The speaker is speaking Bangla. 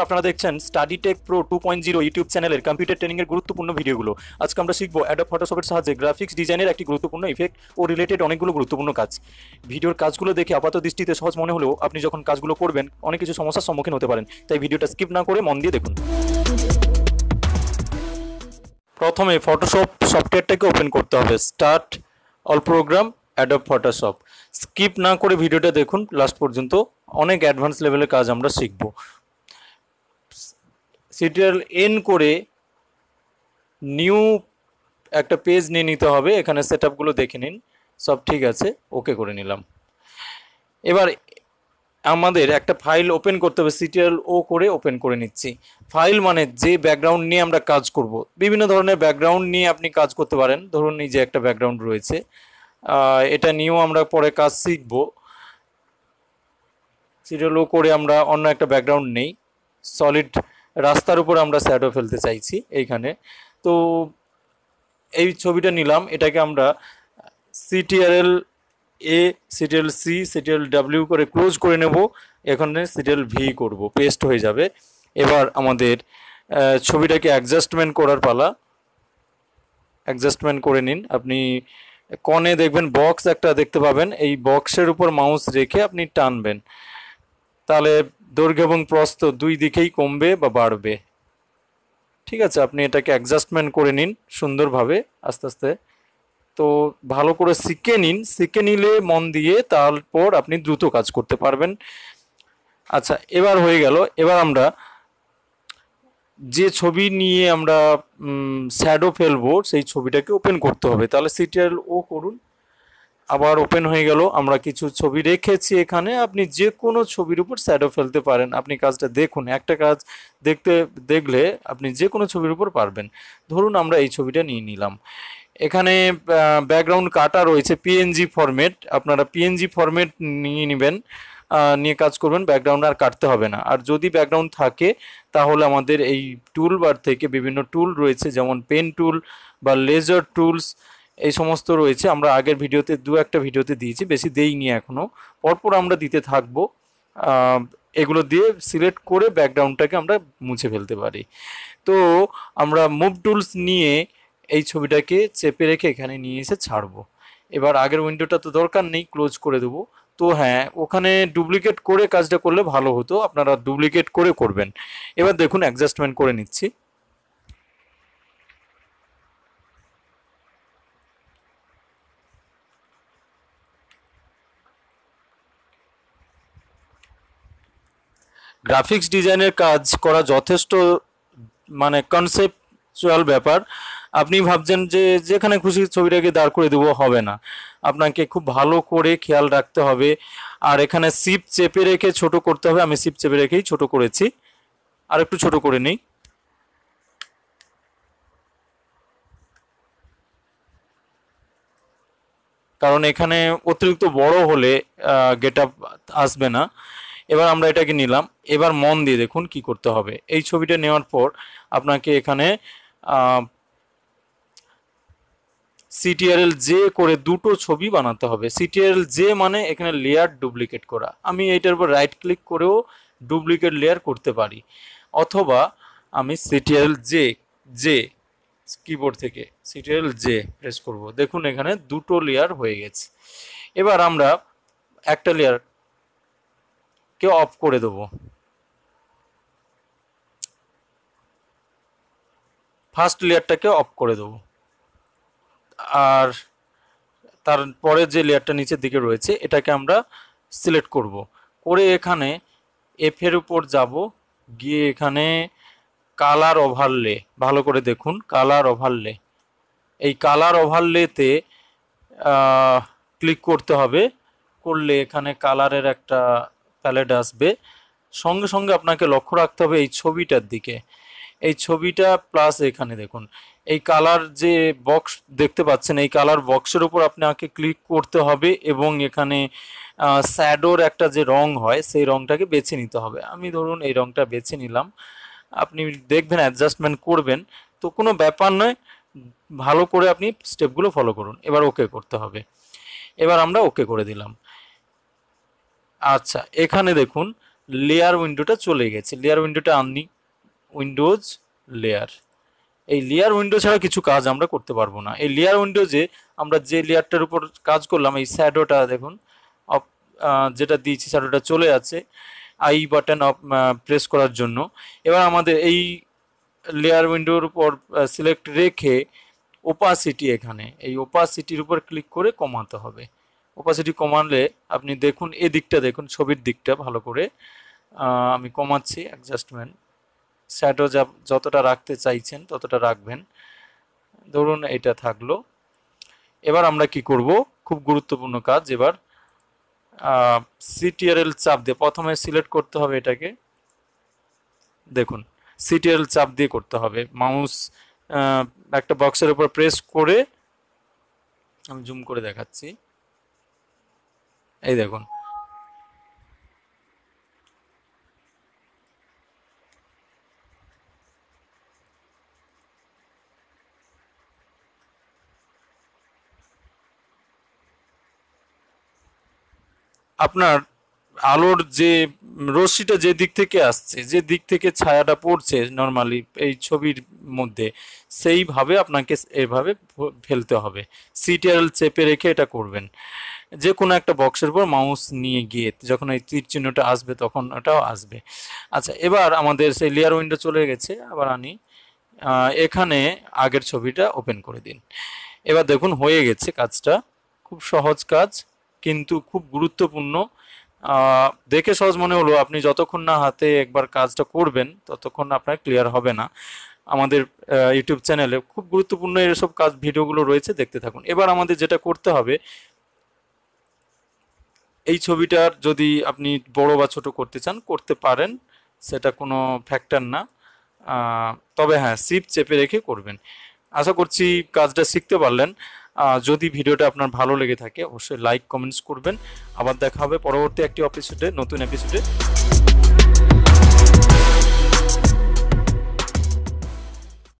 বন্ধুরা আপনারা দেখছেন Study Tech Pro two point zero YouTube চ্যানেলের কম্পিউটার ট্রেনিংয়ের গুরুত্বপূর্ণ ভিডিওগুলো আজকে আমরা শিখবো অ্যাডপ ফটোশপের সাহায্যে গ্রাফিক্স ডিজাইনের একটি গুরুত্বপূর্ণ ইফেক্ট ও রিলেটেড অনেকগুলো গুরুত্বপূর্ণ কাজ ভিডিওর কাজগুলো দেখে আপাত দৃষ্টিতে সহজ মনে হলেও আপনি যখন কাজগুলো করবেন অনেক কিছু সমস্যার সম্মুখীন হতে পারেন তাই ভিডিওটা স্কিপ না করে মন দিয়ে দেখুন প্রথমে ফটোশপ সফটওয়্যারটাকে ওপেন করতে হবে start all program Adobe Photoshop skip না করে ভিডিওটা দেখুন লাস্ট পর্যন্ত অনেক অ্যাডভান্স লেভেলের কাজ আমরা শিখবো সিটিএল এন করে নিউ একটা পেজ নিয়ে নিতে হবে এখানে সেট আপগুলো দেখে নিন সব ঠিক আছে ওকে করে নিলাম এবার আমাদের একটা ফাইল ওপেন করতে হবে সিটিএল ও করে ওপেন করে নিচ্ছি ফাইল মানে যে ব্যাকগ্রাউন্ড নিয়ে আমরা কাজ করব বিভিন্ন ধরনের ব্যাকগ্রাউন্ড নিয়ে আপনি কাজ করতে পারেন ধরুন এই যে একটা ব্যাকগ্রাউন্ড রয়েছে এটা নিয়েও আমরা পরে কাজ শিখব সিটিএল ও করে আমরা অন্য একটা ব্যাকগ্রাউন্ড নেই সলিড রাস্তার উপর আমরা শ্যাডো ফেলতে চাইছি এইখানে তো এই ছবিটা নিলাম এটাকে আমরা CTRL A CTL C CTL W করে ক্লোজ করে নেব এখানে সিটিএল ভি করব পেস্ট হয়ে যাবে এবার আমাদের ছবিটাকে অ্যাডজাস্টমেন্ট করার পালা অ্যাডজাস্টমেন্ট করে নিন আপনি কনে দেখবেন বক্স একটা দেখতে পাবেন এই বক্সের উপর মাউস রেখে আপনি টানবেন তাহলে দৈর্ঘ্য এবং প্রস্থ দুই দিকেই কমবে বা বাড়বে ঠিক আছে আপনি এটাকে অ্যাডজাস্টমেন্ট করে নিন সুন্দরভাবে আস্তে আস্তে তো ভালো করে শিখে নিন শিখে নিলে মন দিয়ে তারপর আপনি দ্রুত কাজ করতে পারবেন আচ্ছা এবার হয়ে গেল এবার আমরা যে ছবি নিয়ে আমরা শ্যাডো ফেলবো সেই ছবিটাকে ওপেন করতে হবে তাহলে সিটিএল ও করুন আবার ওপেন হয়ে গেল আমরা কিছু ছবি রেখেছি এখানে আপনি যে কোনো ছবির উপর স্যাডো ফেলতে পারেন আপনি কাজটা দেখুন একটা কাজ দেখতে দেখলে আপনি যে কোনো ছবির উপর পারবেন ধরুন আমরা এই ছবিটা নিয়ে নিলাম এখানে ব্যাকগ্রাউন্ড কাটা রয়েছে পিএনজি ফরম্যাট আপনারা পিএনজি ফরম্যাট নিয়ে নেবেন নিয়ে কাজ করবেন ব্যাকগ্রাউন্ড আর কাটতে হবে না আর যদি ব্যাকগ্রাউন্ড থাকে তাহলে আমাদের এই টুল বার থেকে বিভিন্ন টুল রয়েছে যেমন পেন টুল বা লেজার টুলস এই সমস্ত রয়েছে আমরা আগের ভিডিওতে দু একটা ভিডিওতে দিয়েছি বেশি নি এখনও পরপর আমরা দিতে থাকব এগুলো দিয়ে সিলেক্ট করে ব্যাকগ্রাউন্ডটাকে আমরা মুছে ফেলতে পারি তো আমরা মুভ টুলস নিয়ে এই ছবিটাকে চেপে রেখে এখানে নিয়ে এসে ছাড়বো এবার আগের উইন্ডোটা তো দরকার নেই ক্লোজ করে দেবো তো হ্যাঁ ওখানে ডুপ্লিকেট করে কাজটা করলে ভালো হতো আপনারা ডুপ্লিকেট করে করবেন এবার দেখুন অ্যাডজাস্টমেন্ট করে নিচ্ছি গ্রাফিক্স ডিজাইনের কাজ করা যথেষ্ট মানে কনসেপচুয়াল ব্যাপার আপনি ভাবছেন যে যেখানে খুশি ছবিটাকে দাঁড় করে দেবো হবে না আপনাকে খুব ভালো করে খেয়াল রাখতে হবে আর এখানে সিপ চেপে রেখে ছোট করতে হবে আমি সিপ চেপে রেখেই ছোট করেছি আর একটু ছোট করে নিই কারণ এখানে অতিরিক্ত বড় হলে গেট আপ আসবে না এবার আমরা এটাকে নিলাম এবার মন দিয়ে দেখুন কি করতে হবে এই ছবিটা নেওয়ার পর আপনাকে এখানে সিটিআরএল জে করে দুটো ছবি বানাতে হবে সিটিআরএল জে মানে এখানে লেয়ার ডুপ্লিকেট করা আমি এইটার উপর রাইট ক্লিক করেও ডুপ্লিকেট লেয়ার করতে পারি অথবা আমি সিটিআরএল জে জে কিবোর্ড থেকে সিটিআরএল জে প্রেস করব দেখুন এখানে দুটো লেয়ার হয়ে গেছে এবার আমরা একটা লেয়ার কে অফ করে দেব ফার্স্ট লেয়ারটাকে অফ করে দেব আর তারপরে যে লেয়ারটা নিচের দিকে রয়েছে এটাকে আমরা সিলেক্ট করব করে এখানে এফের উপর যাব গিয়ে এখানে কালার ওভারলে ভালো করে দেখুন কালার ওভারলে এই কালার ওভারলেতে ক্লিক করতে হবে করলে এখানে কালারের একটা প্যালেট আসবে সঙ্গে সঙ্গে আপনাকে লক্ষ্য রাখতে হবে এই ছবিটার দিকে এই ছবিটা প্লাস এখানে দেখুন এই কালার যে বক্স দেখতে পাচ্ছেন এই কালার বক্সের উপর আপনাকে ক্লিক করতে হবে এবং এখানে স্যাডোর একটা যে রং হয় সেই রংটাকে বেছে নিতে হবে আমি ধরুন এই রংটা বেছে নিলাম আপনি দেখবেন অ্যাডজাস্টমেন্ট করবেন তো কোনো ব্যাপার নয় ভালো করে আপনি স্টেপগুলো ফলো করুন এবার ওকে করতে হবে এবার আমরা ওকে করে দিলাম আচ্ছা এখানে দেখুন লেয়ার উইন্ডোটা চলে গেছে লেয়ার উইন্ডোটা আননি উইন্ডোজ লেয়ার এই লেয়ার উইন্ডো ছাড়া কিছু কাজ আমরা করতে পারবো না এই লেয়ার উইন্ডোজে আমরা যে লেয়ারটার উপর কাজ করলাম এই স্যাডোটা দেখুন যেটা দিয়েছি স্যাডোটা চলে আছে আই বাটন প্রেস করার জন্য এবার আমাদের এই লেয়ার উইন্ডোর উপর সিলেক্ট রেখে ওপাসিটি এখানে এই ওপাসিটির উপর ক্লিক করে কমাতে হবে ওপাসিটি কমালে আপনি দেখুন এদিকটা দেখুন ছবির দিকটা ভালো করে আমি কমাচ্ছি অ্যাডজাস্টমেন্ট শ্যাডো যা যতটা রাখতে চাইছেন ততটা রাখবেন ধরুন এটা থাকলো এবার আমরা কি করব খুব গুরুত্বপূর্ণ কাজ এবার সিটিআরএল চাপ দিয়ে প্রথমে সিলেক্ট করতে হবে এটাকে দেখুন সিটিআরএল চাপ দিয়ে করতে হবে মাউস একটা বক্সের উপর প্রেস করে আমি জুম করে দেখাচ্ছি এই দেখুন আপনার আলোর যে রশ্মিটা যে দিক থেকে আসছে যে দিক থেকে ছায়াটা পড়ছে নর্মালি এই ছবির মধ্যে সেইভাবে আপনাকে এভাবে ফেলতে হবে সিটিয়াল চেপে রেখে এটা করবেন যে কোনো একটা বক্সের উপর মাউস নিয়ে গিয়ে যখন এই তীর চিহ্নটা আসবে তখন ওটাও আসবে আচ্ছা এবার আমাদের সেই লেয়ার উইন্ডো চলে গেছে আবার আনি এখানে আগের ছবিটা ওপেন করে দিন এবার দেখুন হয়ে গেছে কাজটা খুব সহজ কাজ কিন্তু খুব গুরুত্বপূর্ণ দেখে সহজ মনে হলো আপনি যতক্ষণ না হাতে একবার কাজটা করবেন ততক্ষণ আপনার ক্লিয়ার হবে না আমাদের ইউটিউব চ্যানেলে খুব গুরুত্বপূর্ণ এসব কাজ ভিডিওগুলো রয়েছে দেখতে থাকুন এবার আমাদের যেটা করতে হবে এই ছবিটার যদি আপনি বড় বা ছোট করতে চান করতে পারেন সেটা কোনো ফ্যাক্টর না তবে হ্যাঁ সিপ চেপে রেখে করবেন আশা করছি কাজটা শিখতে পারলেন যদি ভিডিওটা আপনার ভালো লেগে থাকে অবশ্যই লাইক কমেন্টস করবেন আবার দেখা হবে পরবর্তী একটি এপিসোডে নতুন এপিসোডে